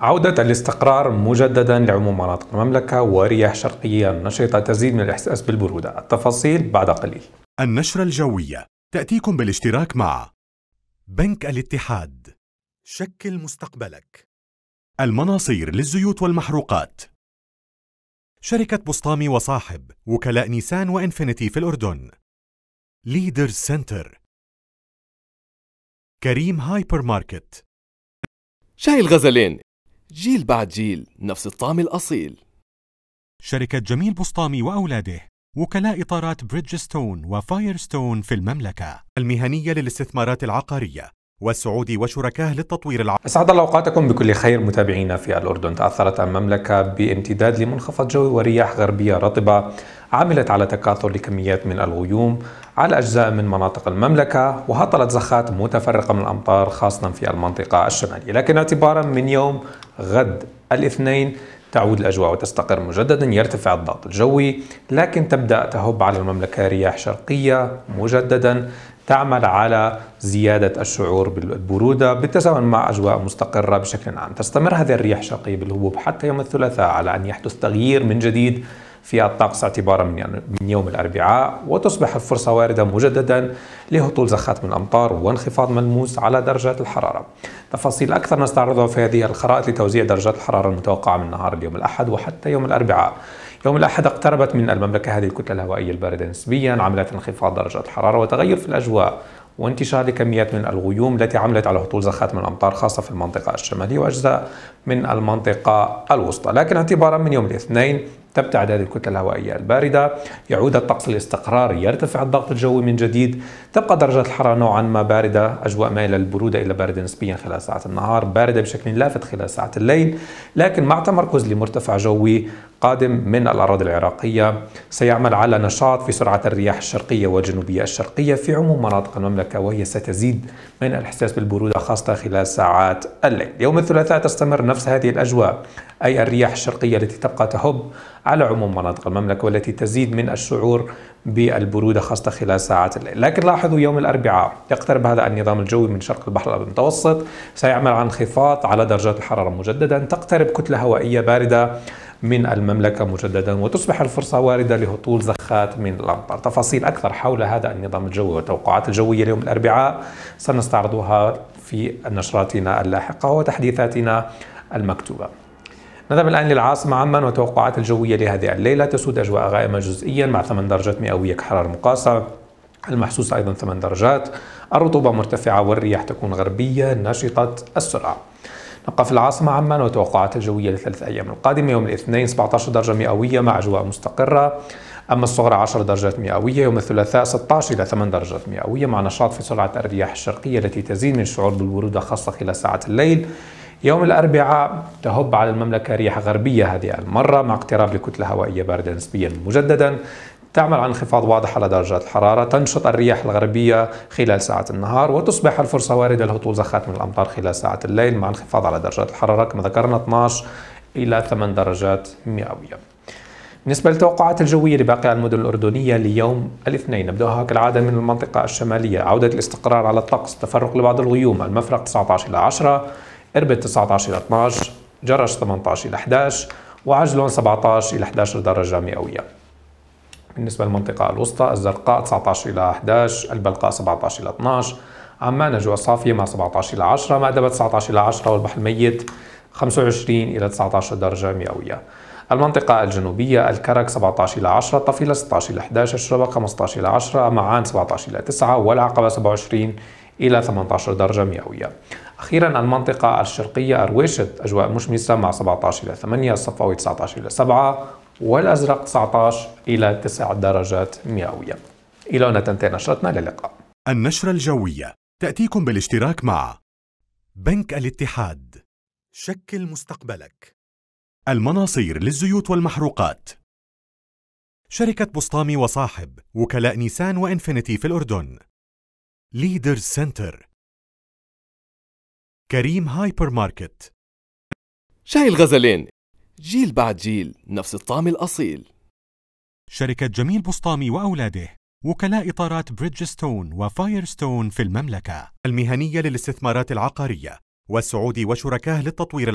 عودة الاستقرار مجددا لعموم مناطق المملكة ورياح شرقية نشطة تزيد من الإحساس بالبرودة التفاصيل بعد قليل النشرة الجوية تأتيكم بالاشتراك مع بنك الاتحاد شكل مستقبلك المناصير للزيوت والمحروقات شركة بسطامي وصاحب وكلاء نيسان وإنفينيتي في الأردن ليدر سنتر كريم هايبر ماركت شاي الغزلين جيل بعد جيل نفس الطعم الأصيل شركة جميل بسطامي وأولاده وكلاء إطارات بريدجستون وفايرستون في المملكة المهنية للاستثمارات العقارية والسعودي وشركاه للتطوير العام أسعد الله أوقاتكم بكل خير متابعينا في الأردن تأثرت المملكة بامتداد لمنخفض جوي ورياح غربية رطبة عملت على تكاثر لكميات من الغيوم على أجزاء من مناطق المملكة وهطلت زخات متفرقة من الأمطار خاصة في المنطقة الشمالية لكن اعتبارا من يوم غد الاثنين تعود الأجواء وتستقر مجددا يرتفع الضغط الجوي لكن تبدأ تهب على المملكة رياح شرقية مجددا تعمل على زيادة الشعور بالبرودة بالتزامن مع أجواء مستقرة بشكل عام تستمر هذه الرياح الشرقية بالهبوب حتى يوم الثلاثاء على أن يحدث تغيير من جديد في الطقس اعتبارا من يوم الأربعاء وتصبح الفرصة واردة مجددا لهطول زخات من الأمطار وانخفاض ملموس على درجات الحرارة تفاصيل أكثر نستعرضها في هذه الخرائط لتوزيع درجات الحرارة المتوقعة من نهار اليوم الأحد وحتى يوم الأربعاء يوم الأحد اقتربت من المملكة هذه الكتلة الهوائية الباردة نسبيا عملت انخفاض درجات الحرارة وتغير في الأجواء وانتشار لكميات من الغيوم التي عملت على هطول زخات من الأمطار خاصة في المنطقة الشمالية وأجزاء من المنطقة الوسطى لكن اعتبارا من يوم الاثنين تبتعد هذه الكتلة الهوائية الباردة يعود الطقس الاستقرار يرتفع الضغط الجوي من جديد تبقى درجة الحرارة نوعا ما باردة أجواء مائلة للبرودة إلى باردة نسبيا خلال ساعات النهار باردة بشكل لافت خلال ساعات الليل لكن مع تمركز لمرتفع جوي قادم من الأراضي العراقية سيعمل على نشاط في سرعة الرياح الشرقية والجنوبية الشرقية في عموم مناطق المملكة وهي ستزيد من الإحساس بالبرودة خاصة خلال ساعات الليل يوم الثلاثاء تستمر نفس هذه الأجواء أي الرياح الشرقية التي تبقى تهب على عموم مناطق المملكة والتي تزيد من الشعور بالبرودة خاصة خلال ساعات الليل لكن لاحظوا يوم الأربعاء يقترب هذا النظام الجوي من شرق البحر المتوسط سيعمل عن انخفاض على درجات الحرارة مجددا تقترب كتلة هوائية باردة من المملكة مجددا وتصبح الفرصة واردة لهطول زخات من الأمطار تفاصيل أكثر حول هذا النظام الجوي والتوقعات الجوية اليوم الأربعاء سنستعرضها في نشراتنا اللاحقة وتحديثاتنا المكتوبة نذهب الآن للعاصمة عمان وتوقعات الجوية لهذه الليلة تسود أجواء غائمة جزئيا مع 8 درجات مئوية كحرارة مقاسة المحسوسة أيضا 8 درجات الرطوبة مرتفعة والرياح تكون غربية نشطة السرعة نبقى في العاصمة عمان وتوقعات الجوية لثلاث أيام القادمة يوم الاثنين 17 درجة مئوية مع أجواء مستقرة أما الصغرى 10 درجات مئوية يوم الثلاثاء 16 إلى 8 درجات مئوية مع نشاط في سرعة الرياح الشرقية التي تزيد من الشعور بالبرودة خاصة خلال ساعات الليل يوم الأربعاء تهب على المملكة رياح غربية هذه المرة مع اقتراب لكتلة هوائية باردة نسبيا مجددا تعمل على انخفاض واضح على درجات الحرارة تنشط الرياح الغربية خلال ساعة النهار وتصبح الفرصة واردة لهطول زخات من الأمطار خلال ساعة الليل مع انخفاض على درجات الحرارة كما ذكرنا 12 إلى 8 درجات مئوية بالنسبة للتوقعات الجوية لباقي المدن الأردنية ليوم الاثنين نبدأها كالعادة من المنطقة الشمالية عودة الاستقرار على الطقس تفرق لبعض الغيوم المفرق 19 إلى 10 اربد 19 إلى 12 جرش 18 إلى 11 وعجلون 17 إلى 11 درجة مئوية بالنسبة للمنطقة الوسطى الزرقاء 19 إلى 11 البلقاء 17 إلى 12 عمان نجوى صافية مع 17 إلى 10 مأدبة 19 إلى 10 والبحر الميت 25 إلى 19 درجة مئوية المنطقة الجنوبية الكرك 17 إلى 10 طفيلة 16 إلى 11 الشربة 15 إلى 10 معان 17 إلى 9 والعقبة 27 إلى 18 درجة مئوية أخيرا المنطقة الشرقية أرويشت أجواء مشمسة مع 17 إلى 8 الصفاوي 19 إلى 7 والأزرق 19 إلى 9 درجات مئوية إلى هنا تنتهي نشرتنا للقاء النشرة الجوية تأتيكم بالاشتراك مع بنك الاتحاد شكل مستقبلك المناصير للزيوت والمحروقات شركة بسطامي وصاحب وكلاء نيسان وإنفينيتي في الأردن ليدرز سنتر كريم هايبر ماركت شاي الغزلين جيل بعد جيل نفس الطعم الأصيل شركة جميل بسطامي وأولاده وكلاء إطارات بريدجستون وفايرستون في المملكة المهنية للاستثمارات العقارية والسعودي وشركاه للتطوير العقاري